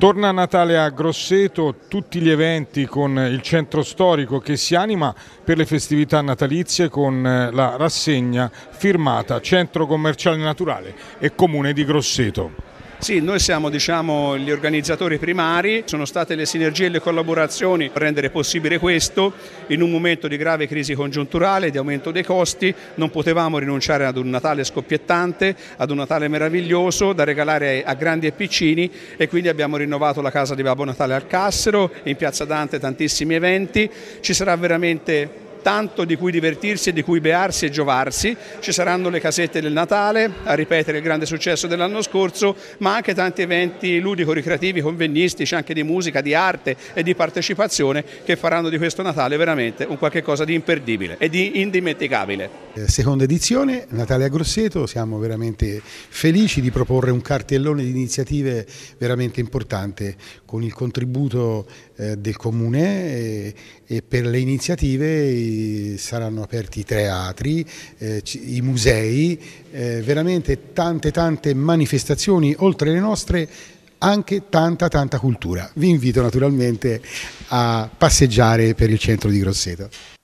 Torna a Natale a Grosseto, tutti gli eventi con il centro storico che si anima per le festività natalizie con eh, la rassegna firmata Centro Commerciale Naturale e Comune di Grosseto. Sì, noi siamo diciamo, gli organizzatori primari, sono state le sinergie e le collaborazioni per rendere possibile questo. In un momento di grave crisi congiunturale, di aumento dei costi, non potevamo rinunciare ad un Natale scoppiettante, ad un Natale meraviglioso da regalare a grandi e piccini e quindi abbiamo rinnovato la casa di Babbo Natale al Cassero, in Piazza Dante tantissimi eventi, ci sarà veramente tanto di cui divertirsi, di cui bearsi e giovarsi. Ci saranno le casette del Natale, a ripetere il grande successo dell'anno scorso, ma anche tanti eventi ludico-ricreativi, convegnistici, anche di musica, di arte e di partecipazione che faranno di questo Natale veramente un qualche cosa di imperdibile e di indimenticabile. Eh, seconda edizione, Natalia Grosseto, siamo veramente felici di proporre un cartellone di iniziative veramente importante con il contributo eh, del Comune eh, e per le iniziative saranno aperti i teatri, i musei, veramente tante tante manifestazioni oltre le nostre anche tanta tanta cultura. Vi invito naturalmente a passeggiare per il centro di Grosseto.